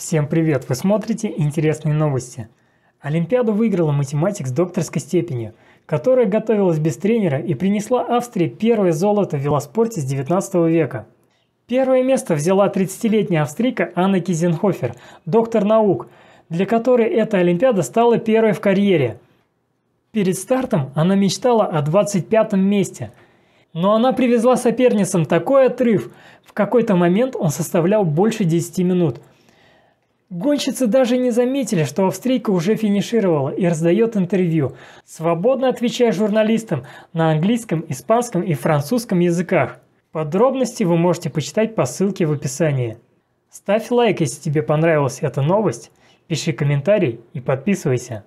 Всем привет! Вы смотрите интересные новости. Олимпиаду выиграла математик с докторской степенью, которая готовилась без тренера и принесла Австрии первое золото в велоспорте с 19 века. Первое место взяла 30-летняя австрийка Анна Кизенхофер, доктор наук, для которой эта Олимпиада стала первой в карьере. Перед стартом она мечтала о 25-м месте, но она привезла соперницам такой отрыв, в какой-то момент он составлял больше 10 минут – Гонщицы даже не заметили, что австрийка уже финишировала и раздает интервью, свободно отвечая журналистам на английском, испанском и французском языках. Подробности вы можете почитать по ссылке в описании. Ставь лайк, если тебе понравилась эта новость, пиши комментарий и подписывайся.